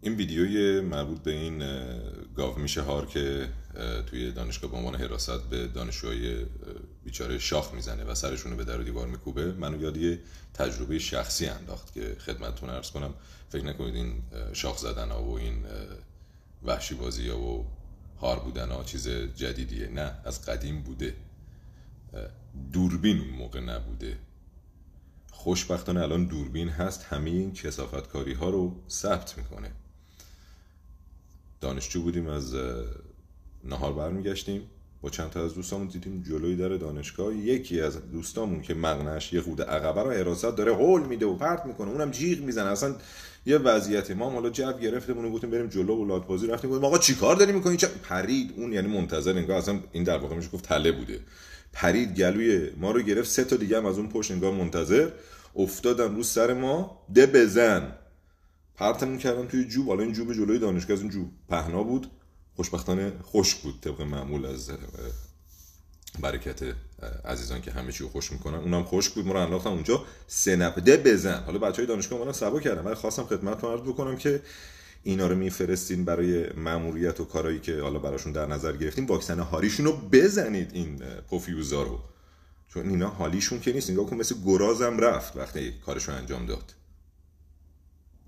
این ویدیوی مربوط به این گاو میشه هار که توی دانشگاه به عنوان حراست به دانشجوهای بیچاره شاخ میزنه و سرشون به در و دیوار میکوبه منو یاد تجربه شخصی انداخت که خدمتتون عرض کنم فکر نکنید این شاخ زدن ها و این وحشی بازی و هار بودن ها چیز جدیدیه نه از قدیم بوده دوربین اون موقع نبوده خوشبختانه الان دوربین هست همه این ها رو ثبت میکنه دانشجو بودیم از نهار برمیگشتیم با چند تا از دوستامون دیدیم جلوی در دانشگاه یکی از دوستامون که مغنش یه خود عقبه رو حراست داره هول میده و پرت میکنه اونم جیغ میزنه اصلا یه وضعیت ما حالا جو گرفتمون و گفتیم بریم جلو و بازی رفتیم گفتیم آقا چیکار داری میکنی چه پرید اون یعنی منتظر انگار اصلا این در واقع میشه گفت تله بوده پرید گلوی ما رو گرفت سه تا دیگه هم از اون پشت انگار منتظر افتادن رو سر ما ده بزن می کردم توی جوب حالا این جوب جلوی دانشگاه از این جوب پهنا بود خوشبختانه خوش بود طبق معمول از برکت عزیزان که همه چی رو خوش میکنن اونم خوش بود ما رو انداختم اونجا سنبده بزن حالا بچه های دانشگاه اومدن سبا کردم ولی خواستم خدمت عرض بکنم که اینا رو میفرستین برای ماموریت و کارایی که حالا براشون در نظر گرفتیم واکسن هاریشون رو بزنید این پوفیوزا رو چون اینا حالیشون که نیست نگاه کن مثل گرازم رفت وقتی کارشون انجام داد